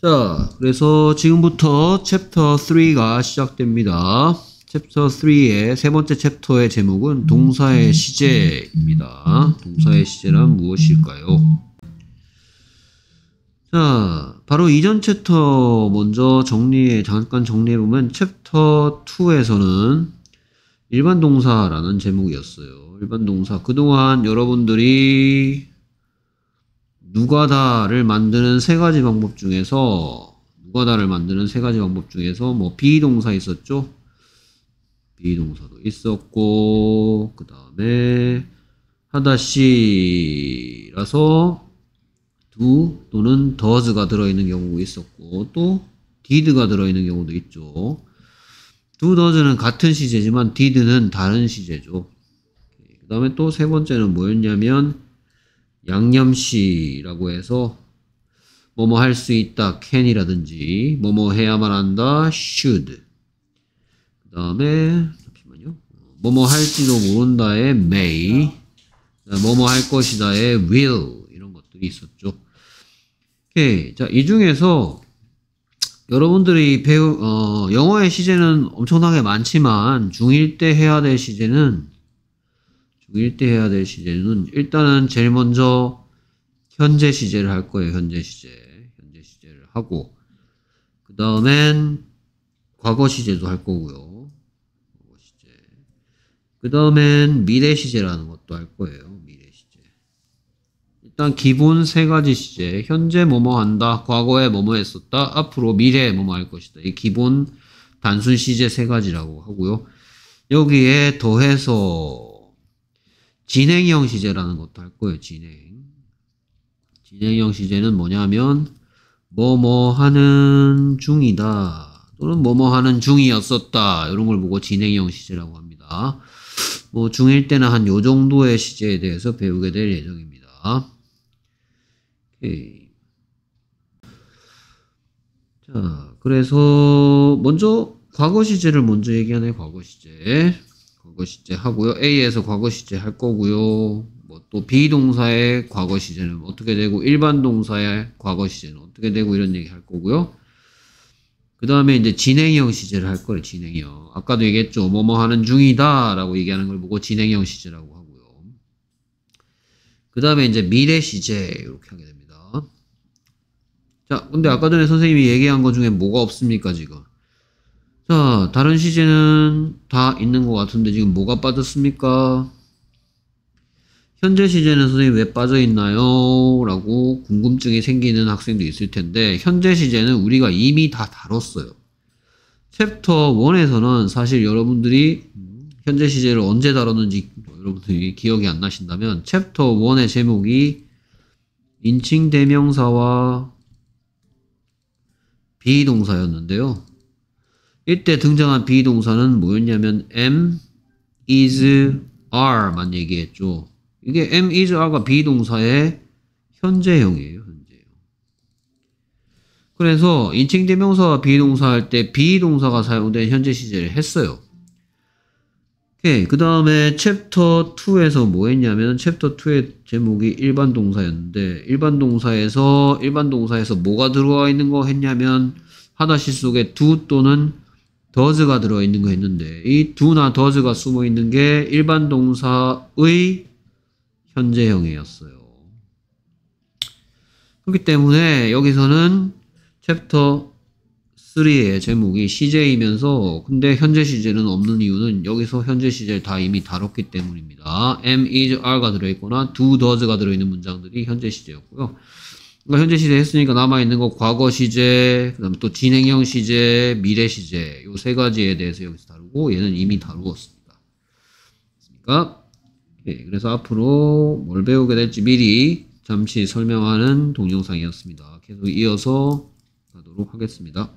자, 그래서 지금부터 챕터 3가 시작됩니다. 챕터 3의 세 번째 챕터의 제목은 음. 동사의 음. 시제입니다. 동사의 시제란 무엇일까요? 자, 바로 이전 챕터 먼저 정리해, 잠깐 정리해보면 챕터 2에서는 일반 동사라는 제목이었어요. 일반 동사. 그동안 여러분들이 누가다를 만드는 세 가지 방법 중에서 누가다를 만드는 세 가지 방법 중에서 뭐 비동사 있었죠? 비동사도 있었고 그 다음에 하다시라서 두 또는 더즈가 들어있는 경우도 있었고 또디드가 들어있는 경우도 있죠. 두더즈는 같은 시제지만 디드는 다른 시제죠. 그 다음에 또 세 번째는 뭐였냐면 양념시라고 해서 뭐뭐 할 수 있다 can이라든지 뭐뭐 해야만 한다 should 그 다음에 잠시만요 뭐뭐 할지도 모른다의 may 뭐뭐 할 것이다의 will 이런 것들이 있었죠 오케이 자이 중에서 여러분들이 배우 어, 영어의 시제는 엄청나게 많지만 중1 때 해야 될 시제는 죽일 때 해야 될 시제는 일단은 제일 먼저 현재 시제를 할 거예요. 현재 시제. 현재 시제를 하고 그 다음엔 과거 시제도 할 거고요. 과거 시제. 그 다음엔 미래 시제라는 것도 할 거예요. 미래 시제. 일단 기본 세 가지 시제. 현재 뭐뭐 한다. 과거에 뭐뭐 했었다. 앞으로 미래에 뭐뭐 할 것이다. 이 기본 단순 시제 세 가지라고 하고요. 여기에 더해서 진행형 시제라는 것도 할 거예요. 진행. 진행형 시제는 뭐냐면 뭐뭐 하는 중이다 또는 뭐뭐 하는 중이었었다 이런 걸 보고 진행형 시제라고 합니다. 뭐 중1 때는 한 요 정도의 시제에 대해서 배우게 될 예정입니다. 오케이. 자, 그래서 먼저 과거 시제를 먼저 얘기하네 과거 시제. 과거 시제 하고요. A에서 과거 시제 할 거고요. 뭐 또 B 동사의 과거 시제는 어떻게 되고 일반 동사의 과거 시제는 어떻게 되고 이런 얘기 할 거고요. 그 다음에 이제 진행형 시제를 할 거예요. 진행형. 아까도 얘기했죠. 뭐 뭐 하는 중이다 라고 얘기하는 걸 보고 진행형 시제라고 하고요. 그 다음에 이제 미래 시제 이렇게 하게 됩니다. 자 근데 아까 전에 선생님이 얘기한 것 중에 뭐가 없습니까 지금? 자, 다른 시제는 다 있는 것 같은데 지금 뭐가 빠졌습니까? 현재 시제는 선생님 왜 빠져있나요? 라고 궁금증이 생기는 학생도 있을 텐데 현재 시제는 우리가 이미 다 다뤘어요. 챕터 1에서는 사실 여러분들이 현재 시제를 언제 다뤘는지 여러분들이 기억이 안 나신다면 챕터 1의 제목이 인칭 대명사와 비동사였는데요. 이때 등장한 비동사는 뭐였냐면 am, is, are만 얘기했죠. 이게 am, is, are가 비동사의 현재형이에요. 현재형. 그래서 인칭 대명사와 비동사 할때 비동사가 사용된 현재 시제를 했어요. 그 다음에 챕터 2에서 뭐 했냐면 챕터 2의 제목이 일반 동사였는데 일반 동사에서 일반 동사에서 뭐가 들어와 있는 거 했냐면 하나씩 속에 두 또는 does가 들어있는 거 했는데 이 do나 does가 숨어 있는 게 일반 동사의 현재형이었어요. 그렇기 때문에 여기서는 챕터 3의 제목이 시제이면서 근데 현재 시제는 없는 이유는 여기서 현재 시제를 다 이미 다뤘기 때문입니다. am, is, are가 들어있거나 do, does가 들어있는 문장들이 현재 시제였고요. 그러니까 현재 시제 했으니까 남아있는 거 과거 시제, 그 다음에 또 진행형 시제, 미래 시제, 요 세 가지에 대해서 여기서 다루고, 얘는 이미 다루었습니다. 그러니까, 예, 그래서 앞으로 뭘 배우게 될지 미리 잠시 설명하는 동영상이었습니다. 계속 이어서 가도록 하겠습니다.